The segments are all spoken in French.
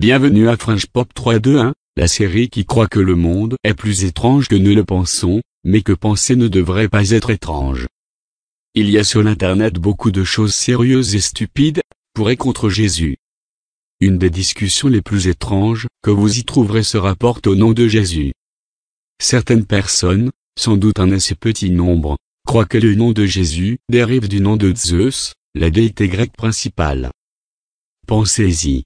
Bienvenue à French Pop 321, la série qui croit que le monde est plus étrange que nous le pensons, mais que penser ne devrait pas être étrange. Il y a sur l'internet beaucoup de choses sérieuses et stupides, pour et contre Jésus. Une des discussions les plus étranges que vous y trouverez se rapporte au nom de Jésus. Certaines personnes, sans doute un assez petit nombre, croient que le nom de Jésus dérive du nom de Zeus, la déité grecque principale. Pensez-y.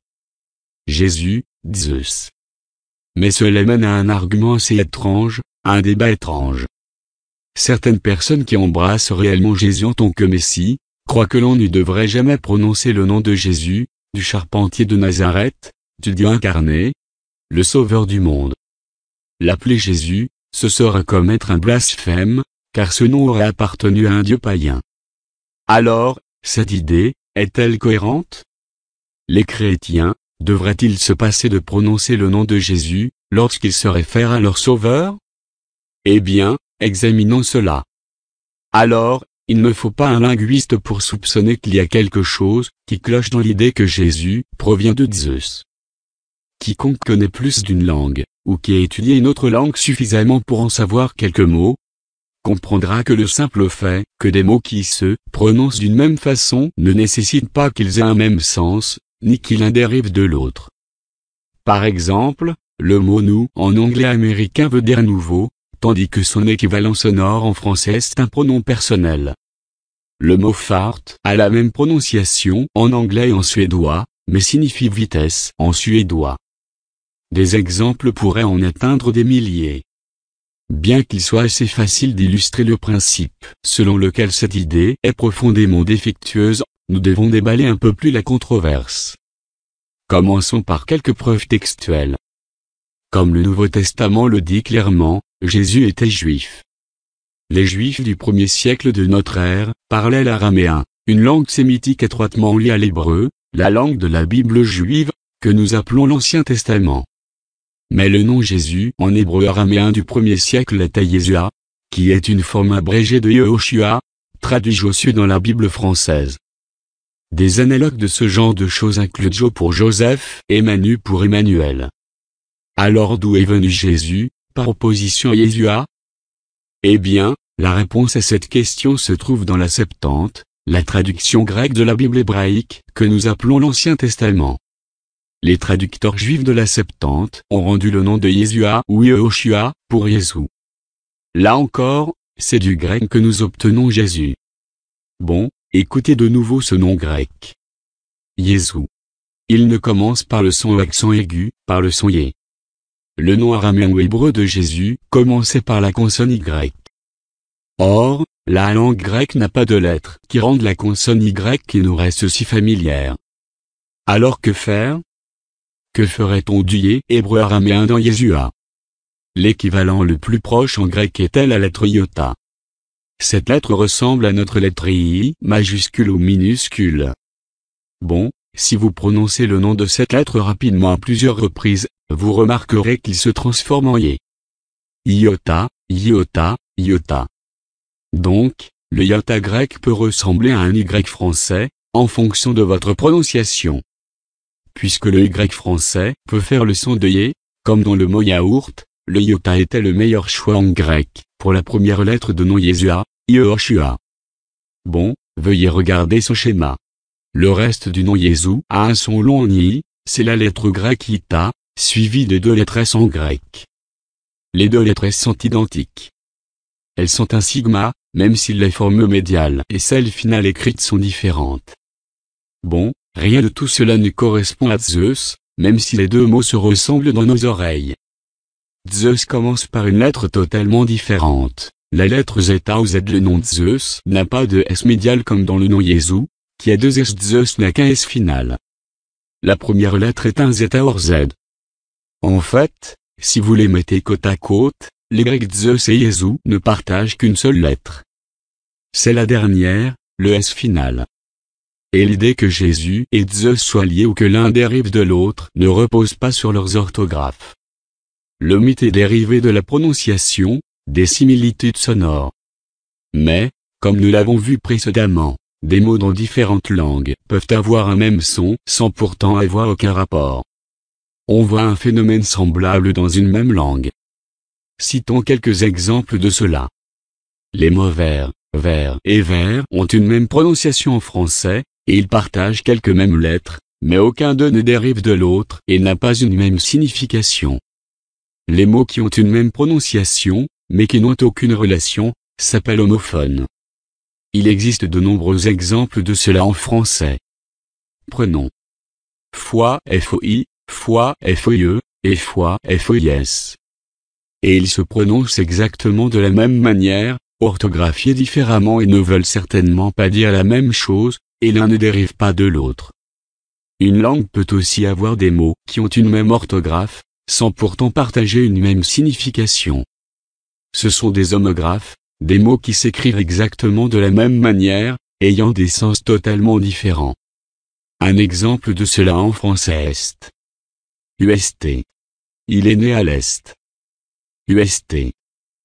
Jésus, Zeus. Mais cela mène à un argument assez étrange, à un débat étrange. Certaines personnes qui embrassent réellement Jésus en tant que Messie, croient que l'on ne devrait jamais prononcer le nom de Jésus, du charpentier de Nazareth, du Dieu incarné, le Sauveur du monde. L'appeler Jésus, ce serait commettre un blasphème, car ce nom aurait appartenu à un Dieu païen. Alors, cette idée, est-elle cohérente Les chrétiens, Devrait-il se passer de prononcer le nom de Jésus, lorsqu'ils se réfèrent à leur Sauveur Eh bien, examinons cela. Alors, il ne faut pas un linguiste pour soupçonner qu'il y a quelque chose qui cloche dans l'idée que Jésus provient de Zeus. Quiconque connaît plus d'une langue, ou qui a étudié une autre langue suffisamment pour en savoir quelques mots, comprendra que le simple fait que des mots qui se prononcent d'une même façon ne nécessite pas qu'ils aient un même sens, ni qu'il l'un dérive de l'autre. Par exemple, le mot nous en anglais américain veut dire nouveau, tandis que son équivalent sonore en français est un pronom personnel. Le mot fart a la même prononciation en anglais et en suédois, mais signifie vitesse en suédois. Des exemples pourraient en atteindre des milliers. Bien qu'il soit assez facile d'illustrer le principe selon lequel cette idée est profondément défectueuse nous devons déballer un peu plus la controverse. Commençons par quelques preuves textuelles. Comme le Nouveau Testament le dit clairement, Jésus était juif. Les juifs du premier siècle de notre ère parlaient l'araméen, une langue sémitique étroitement liée à l'hébreu, la langue de la Bible juive, que nous appelons l'Ancien Testament. Mais le nom Jésus en hébreu araméen du premier siècle était Yeshua, qui est une forme abrégée de Yehoshua, traduit Josué dans la Bible française. Des analogues de ce genre de choses incluent Joe pour Joseph et Manu pour Emmanuel. Alors d'où est venu Jésus, par opposition à Yeshua Eh bien, la réponse à cette question se trouve dans la Septante, la traduction grecque de la Bible hébraïque, que nous appelons l'Ancien Testament. Les traducteurs juifs de la Septante ont rendu le nom de Yeshua ou Yehoshua pour Jésus. Là encore, c'est du grec que nous obtenons Jésus. Bon, Écoutez de nouveau ce nom grec. Jésus. Il ne commence par le son accent aigu, par le son yé. Le nom araméen ou hébreu de Jésus commençait par la consonne Y. Or, la langue grecque n'a pas de lettres qui rendent la consonne Y qui nous reste si familière. Alors que faire Que ferait-on du yé hébreu araméen dans Yeshua L'équivalent le plus proche en grec était la lettre iota. Cette lettre ressemble à notre lettre I, majuscule ou minuscule. Bon, si vous prononcez le nom de cette lettre rapidement à plusieurs reprises, vous remarquerez qu'il se transforme en I. Iota, iota, iota. Donc, le iota grec peut ressembler à un Y français, en fonction de votre prononciation. Puisque le Y français peut faire le son de Y, comme dans le mot yaourt, le iota était le meilleur choix en grec pour la première lettre de nom Yeshua, Yehoshua. Bon, veuillez regarder ce schéma. Le reste du nom Jésus a un son long en i, c'est la lettre grecque ita, suivie de deux lettres s en grec. Les deux lettres s sont identiques. Elles sont un sigma, même si les formes médiales et celles finale écrites sont différentes. Bon, rien de tout cela ne correspond à Zeus, même si les deux mots se ressemblent dans nos oreilles. Zeus commence par une lettre totalement différente. La lettre zeta ou Z le nom Zeus n'a pas de S médial comme dans le nom Jésus, qui a deux S Zeus n'a qu'un S final. La première lettre est un zeta hors Z. En fait, si vous les mettez côte à côte, les Grecs Zeus et Jésus ne partagent qu'une seule lettre. C'est la dernière, le S final. Et l'idée que Jésus et Zeus soient liés ou que l'un dérive de l'autre ne repose pas sur leurs orthographes. Le mythe est dérivé de la prononciation, des similitudes sonores. Mais, comme nous l'avons vu précédemment, des mots dans différentes langues peuvent avoir un même son sans pourtant avoir aucun rapport. On voit un phénomène semblable dans une même langue. Citons quelques exemples de cela. Les mots vert, vert et vert ont une même prononciation en français, et ils partagent quelques mêmes lettres, mais aucun d'eux ne dérive de l'autre et n'a pas une même signification. Les mots qui ont une même prononciation, mais qui n'ont aucune relation, s'appellent homophones. Il existe de nombreux exemples de cela en français. Prenons foi FOI, foi FOIE, et fois FOIS. Et ils se prononcent exactement de la même manière, orthographiés différemment et ne veulent certainement pas dire la même chose, et l'un ne dérive pas de l'autre. Une langue peut aussi avoir des mots qui ont une même orthographe, sans pourtant partager une même signification. Ce sont des homographes, des mots qui s'écrivent exactement de la même manière, ayant des sens totalement différents. Un exemple de cela en français est UST. Il est né à l'Est. UST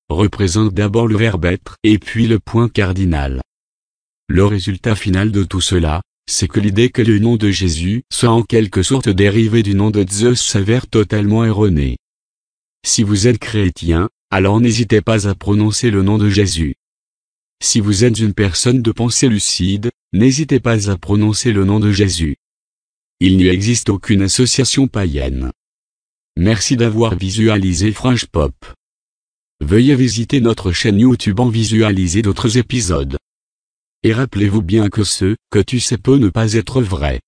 représente d'abord le verbe être et puis le point cardinal. Le résultat final de tout cela, c'est que l'idée que le nom de Jésus soit en quelque sorte dérivé du nom de Zeus s'avère totalement erronée. Si vous êtes chrétien, alors n'hésitez pas à prononcer le nom de Jésus. Si vous êtes une personne de pensée lucide, n'hésitez pas à prononcer le nom de Jésus. Il n'y existe aucune association païenne. Merci d'avoir visualisé Fringe Pop. Veuillez visiter notre chaîne YouTube en visualiser d'autres épisodes. Et rappelez-vous bien que ce que tu sais peut ne pas être vrai.